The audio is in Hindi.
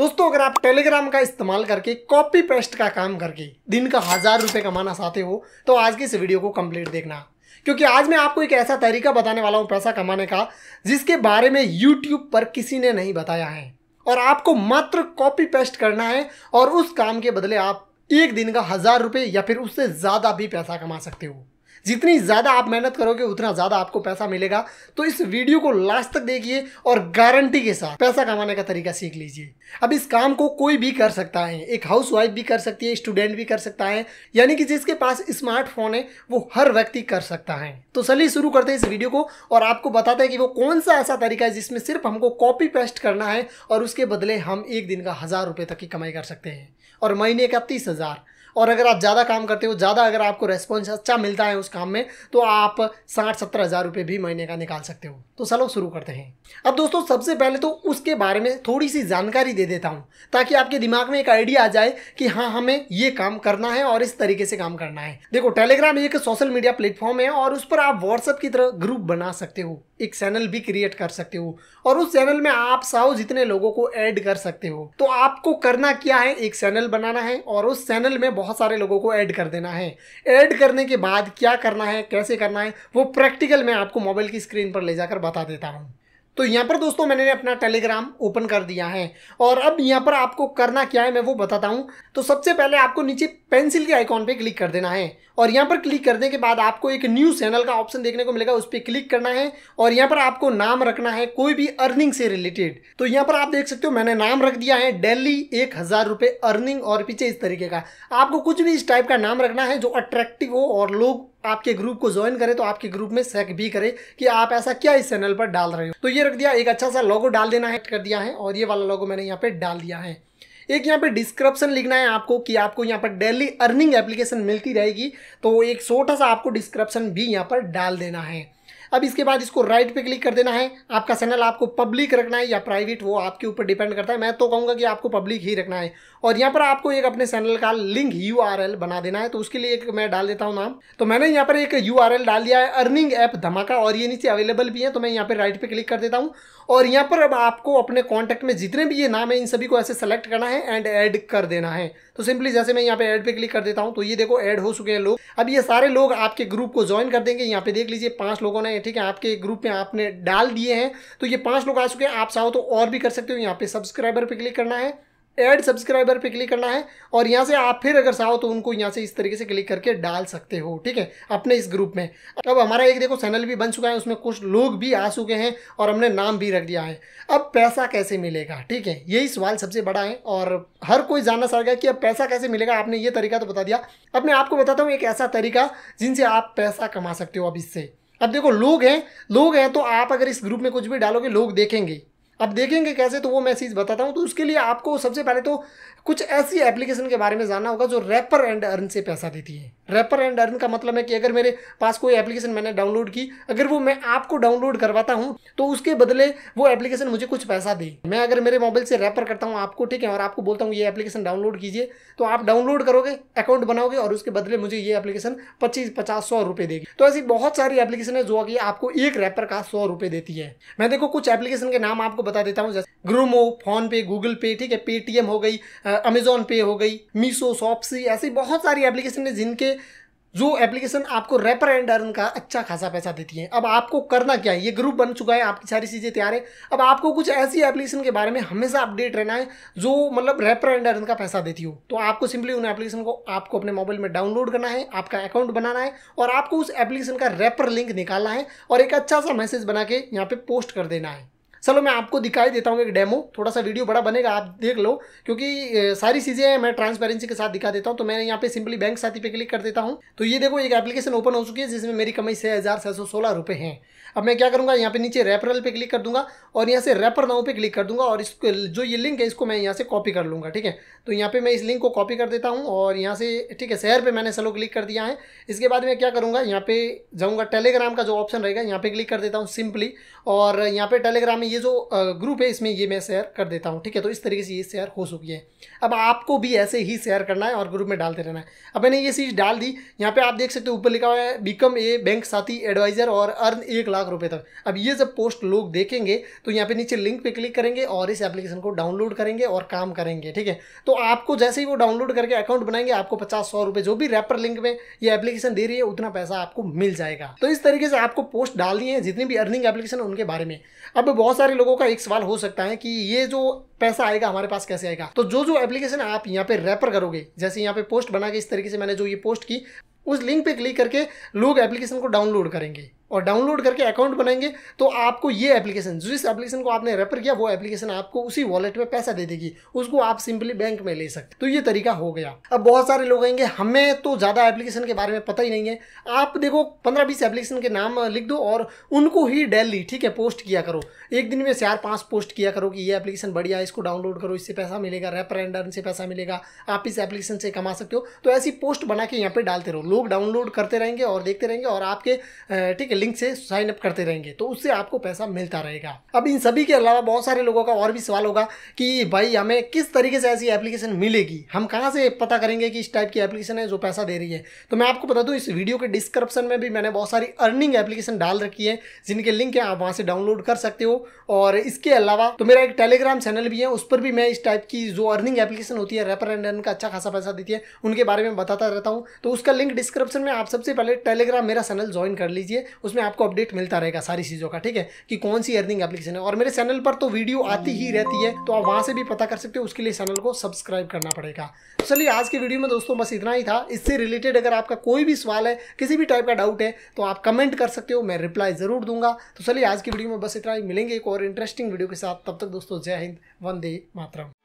दोस्तों अगर आप टेलीग्राम का इस्तेमाल करके कॉपी पेस्ट का काम करके दिन का हज़ार रुपये कमाना चाहते हो तो आज की इस वीडियो को कंप्लीट देखना क्योंकि आज मैं आपको एक ऐसा तरीका बताने वाला हूं पैसा कमाने का जिसके बारे में यूट्यूब पर किसी ने नहीं बताया है और आपको मात्र कॉपी पेस्ट करना है और उस काम के बदले आप एक दिन का हज़ार रुपये या फिर उससे ज़्यादा भी पैसा कमा सकते हो जितनी ज़्यादा आप मेहनत करोगे उतना ज़्यादा आपको पैसा मिलेगा तो इस वीडियो को लास्ट तक देखिए और गारंटी के साथ पैसा कमाने का तरीका सीख लीजिए अब इस काम को कोई भी कर सकता है एक हाउस वाइफ भी कर सकती है स्टूडेंट भी कर सकता है यानी कि जिसके पास स्मार्टफोन है वो हर व्यक्ति कर सकता है तो चलिए शुरू करते हैं इस वीडियो को और आपको बताते हैं कि वो कौन सा ऐसा तरीका है जिसमें सिर्फ हमको कॉपी पेस्ट करना है और उसके बदले हम एक दिन का हज़ार रुपये तक की कमाई कर सकते हैं और महीने का तीस हज़ार और अगर आप ज़्यादा काम करते हो ज़्यादा अगर आपको रेस्पॉन्स अच्छा मिलता है उस काम में तो आप साठ सत्तर हज़ार रुपये भी महीने का निकाल सकते हो तो चलो शुरू करते हैं अब दोस्तों सबसे पहले तो उसके बारे में थोड़ी सी जानकारी दे देता हूँ ताकि आपके दिमाग में एक आइडिया आ जाए कि हाँ हमें ये काम करना है और इस तरीके से काम करना है देखो टेलीग्राम एक सोशल मीडिया प्लेटफॉर्म है और उस पर आप व्हाट्सएप की तरह ग्रुप बना सकते हो एक चैनल भी क्रिएट कर सकते हो और उस चैनल में आप साहु जितने लोगों को ऐड कर सकते हो तो आपको करना क्या है एक चैनल बनाना है और उस चैनल में बहुत सारे लोगों को ऐड कर देना है ऐड करने के बाद क्या करना है कैसे करना है वो प्रैक्टिकल मैं आपको मोबाइल की स्क्रीन पर ले जाकर बता देता हूँ तो यहाँ पर दोस्तों मैंने अपना टेलीग्राम ओपन कर दिया है और अब यहाँ पर आपको करना क्या है मैं वो बताता हूँ तो सबसे पहले आपको नीचे पेंसिल के आइकॉन पे क्लिक कर देना है और यहाँ पर क्लिक करने के बाद आपको एक न्यूज़ चैनल का ऑप्शन देखने को मिलेगा उस पर क्लिक करना है और यहाँ पर आपको नाम रखना है कोई भी अर्निंग से रिलेटेड तो यहाँ पर आप देख सकते हो मैंने नाम रख दिया है डेली एक हज़ार अर्निंग और पीछे इस तरीके का आपको कुछ भी इस टाइप का नाम रखना है जो अट्रैक्टिव हो और लोग आपके ग्रुप को ज्वाइन करे तो आपके ग्रुप में सेक भी करे कि आप ऐसा क्या इस चैनल पर डाल रहे हो तो ये रख दिया एक अच्छा सा लोगो डाल देना है कर दिया है और ये वाला लोगो मैंने यहाँ पे डाल दिया है एक यहाँ पे डिस्क्रिप्शन लिखना है आपको कि आपको यहाँ पर डेली अर्निंग एप्लीकेशन मिलती रहेगी तो एक छोटा सा आपको डिस्क्रिप्शन भी यहाँ पर डाल देना है अब इसके बाद इसको राइट पे क्लिक कर देना है आपका चैनल आपको पब्लिक रखना है या प्राइवेट वो आपके ऊपर डिपेंड करता है मैं तो कहूँगा कि आपको पब्लिक ही रखना है और यहाँ पर आपको एक अपने चैनल का लिंक यू बना देना है तो उसके लिए एक मैं डाल देता हूँ नाम तो मैंने यहाँ पर एक यू डाल दिया है अर्निंग ऐप धमाका और ये नीचे अवेलेबल भी है तो मैं यहाँ पर राइट पर क्लिक कर देता हूँ और यहाँ पर अब आपको अपने कॉन्टैक्ट में जितने भी ये नाम है इन सभी को ऐसे सेलेक्ट करना है एंड ऐड कर देना है तो सिंपली जैसे मैं यहाँ पे ऐड पे क्लिक कर देता हूँ तो ये देखो ऐड हो चुके हैं लोग अब ये सारे लोग आपके ग्रुप को ज्वाइन कर देंगे यहाँ पे देख लीजिए पांच लोगों ने ठीक है आपके ग्रुप में आपने डाल दिए हैं तो ये पांच लोग आ चुके हैं आप चाहो तो और भी कर सकते हो यहाँ पे सब्सक्राइबर पर क्लिक करना है एड सब्सक्राइबर पे क्लिक करना है और यहाँ से आप फिर अगर चाहो तो उनको यहाँ से इस तरीके से क्लिक करके डाल सकते हो ठीक है अपने इस ग्रुप में अब हमारा एक देखो चैनल भी बन चुका है उसमें कुछ लोग भी आ चुके हैं और हमने नाम भी रख दिया है अब पैसा कैसे मिलेगा ठीक है यही सवाल सबसे बड़ा है और हर कोई जानना चाह गया कि अब पैसा कैसे मिलेगा आपने ये तरीका तो बता दिया अब मैं आपको बताता हूँ एक ऐसा तरीका जिनसे आप पैसा कमा सकते हो अब इससे अब देखो लोग हैं लोग हैं तो आप अगर इस ग्रुप में कुछ भी डालोगे लोग देखेंगे अब देखेंगे कैसे तो वो मैं चीज़ बताता हूँ तो उसके लिए आपको सबसे पहले तो कुछ ऐसी एप्लीकेशन के बारे में जानना होगा जो रैपर एंड अर्न से पैसा देती है रेपर एंड अर्न का मतलब है कि अगर मेरे पास कोई एप्लीकेशन मैंने डाउनलोड की अगर वो मैं आपको डाउनलोड करवाता हूँ तो उसके बदले वो एप्लीकेशन मुझे कुछ पैसा दे मैं अगर मेरे मोबाइल से रेफर करता हूँ आपको ठीक है और आपको बोलता हूँ ये एप्लीकेशन डाउनलोड कीजिए तो आप डाउनलोड करोगे अकाउंट बनाओगे और उसके बदले मुझे ये एप्लीकेशन पच्चीस पचास सौ रुपये देगी तो ऐसी बहुत सारी एप्लीकेशन है जो कि आपको एक रेपर का सौ रुपये देती है मैं देखो कुछ एप्लीकेशन के नाम आपको बता देता हूँ जैसे ग्रूमो फोन पे गूगल पे ठीक है पेटीएम हो गई अमेजोन पे हो गई मीशो शॉपसी ऐसी बहुत सारी एप्लीकेशन है जिनके जो एप्लीकेशन आपको रेपर एंड अर्न का अच्छा खासा पैसा देती है अब आपको करना क्या है ये ग्रुप बन चुका है आपकी सारी चीज़ें तैयार है अब आपको कुछ ऐसी एप्लीकेशन के बारे में हमेशा अपडेट रहना है जो मतलब रेपर एंड अर्न का पैसा देती हो तो आपको सिंपली उन एप्लीकेशन को आपको अपने मोबाइल में डाउनलोड करना है आपका अकाउंट बनाना है और आपको उस एप्लीकेशन का रेपर लिंक निकालना है और एक अच्छा सा मैसेज बना के यहाँ पर पोस्ट कर देना है चलो मैं आपको दिखाई देता हूँ एक डेमो थोड़ा सा वीडियो बड़ा बनेगा आप देख लो क्योंकि सारी चीज़ें हैं मैं ट्रांसपेरेंसी के साथ दिखा देता हूँ तो मैं यहाँ पे सिंपली बैंक साथी पे क्लिक कर देता हूँ तो ये देखो एक एप्लीकेशन ओपन हो चुकी है जिसमें मेरी कमाई छः हज़ार सौ सोलह रुपये हैं अब मैं क्या करूँगा यहाँ पे नीचे रेफरल पे क्लिक कर दूंगा और यहाँ से रेफर नाउ पे क्लिक कर दूंगा और इसको जो ये लिंक है इसको मैं यहाँ से कॉपी कर लूँगा ठीक है तो यहाँ पे मैं इस लिंक को कॉपी कर देता हूँ और यहाँ से ठीक है शहर पे मैंने सलो क्लिक कर दिया है इसके बाद मैं क्या करूँगा यहाँ पे जाऊँगा टेलीग्राम का जो ऑप्शन रहेगा यहाँ पे क्लिक कर देता हूँ सिंपली और यहाँ पे टेलीग्राम में ये जो ग्रुप है इसमें ये मैं शेयर कर देता हूँ ठीक है तो इस तरीके से ये शेयर हो चुकी है अब आपको भी ऐसे ही शेयर करना है और ग्रुप में डालते रहना है अब मैंने ये चीज़ डाल दी यहाँ पे आप देख सकते हो ऊपर लिखा हुआ है become a bank Saathi advisor और अर्न एक लाख रुपये तक अब ये जब पोस्ट लोग देखेंगे तो यहाँ पर नीचे लिंक पर क्लिक करेंगे और इस एप्लीकेशन को डाउनलोड करेंगे और काम करेंगे ठीक है तो आपको जैसे ही वो डाउनलोड करके अकाउंट बनाएंगे आपको पचास सौ जो भी रेपर लिंक में ये एप्लीकेशन दे रही है उतना पैसा आपको मिल जाएगा तो इस तरीके से आपको पोस्ट डालनी है जितनी भी अर्निंग एप्लीकेशन उनके बारे में अब बहुत सारे लोगों का एक सवाल हो सकता है कि ये जो पैसा आएगा हमारे पास कैसे आएगा तो जो जो एप्लीकेशन आप यहाँ पे रेफर करोगे जैसे यहाँ पे पोस्ट बना के इस तरीके से मैंने जो ये पोस्ट की उस लिंक पे क्लिक करके लोग एप्लीकेशन को डाउनलोड करेंगे और डाउनलोड करके अकाउंट बनाएंगे तो आपको ये एप्लीकेशन जिस एप्लीकेशन को आपने रेफर किया वो एप्लीकेशन आपको उसी वॉलेट में पैसा दे देगी उसको आप सिंपली बैंक में ले सकते तो ये तरीका हो गया अब बहुत सारे लोग आएंगे हमें तो ज़्यादा एप्लीकेशन के बारे में पता ही नहीं है आप देखो पंद्रह बीस एप्लीकेशन के नाम लिख दो और उनको ही डेली ठीक है पोस्ट किया करो एक दिन में चार पाँच पोस्ट किया करो कि ये एप्लीकेशन बढ़िया है इसको डाउनलोड करो इससे पैसा मिलेगा रेफर एंडर से पैसा मिलेगा आप इस एप्लीकेशन से कमा सकते हो तो ऐसी पोस्ट बना के यहाँ पर डालते रहो लोग डाउनलोड करते रहेंगे और देखते रहेंगे और आपके ठीक है लिंक से साइन अप करते रहेंगे तो उससे आपको पैसा मिलता रहेगा अब इन सभी के अलावा बहुत सारे लोगों का और भी सवाल होगा कि भाई हमें किस तरीके से ऐसी एप्लीकेशन मिलेगी हम कहाँ से पता करेंगे कि इस टाइप की एप्लीकेशन है जो पैसा दे रही है तो मैं आपको बता दूँ इस वीडियो के डिस्क्रिप्शन में भी मैंने बहुत सारी अर्निंग एप्लीकेशन डाल रखी है जिनके लिंक है आप वहाँ से डाउनलोड कर सकते हो और इसके अलावा तो मेरा एक टेलीग्राम चैनल भी है उस पर भी मैं इस टाइप की जो अर्निंग एप्लीकेशन होती है रेपर एंड अर्न का अच्छा खासा पैसा देती है उनके बारे में बताता रहता हूँ तो उसका लिंक डिस्क्रिप्शन में आप सबसे पहले टेलीग्राम मेरा चैनल ज्वाइन कर लीजिए उसमें आपको अपडेट मिलता रहेगा सारी चीज़ों का ठीक है कि कौन सी अर्निंग एप्लीकेशन है और मेरे चैनल पर तो वीडियो आती ही रहती है तो आप वहाँ से भी पता कर सकते हो उसके लिए चैनल को सब्सक्राइब करना पड़ेगा चलिए आज के वीडियो में दोस्तों बस इतना ही था इससे रिलेटेड अगर आपका कोई भी सवाल है किसी भी टाइप का डाउट है तो आप कमेंट कर सकते हो मैं रिप्लाई ज़रूर दूंगा तो चलिए आज की वीडियो में बस इतना ही मिलेंगे एक और इंटरेस्टिंग वीडियो के साथ तब तक दोस्तों जय हिंद वंदे मातरम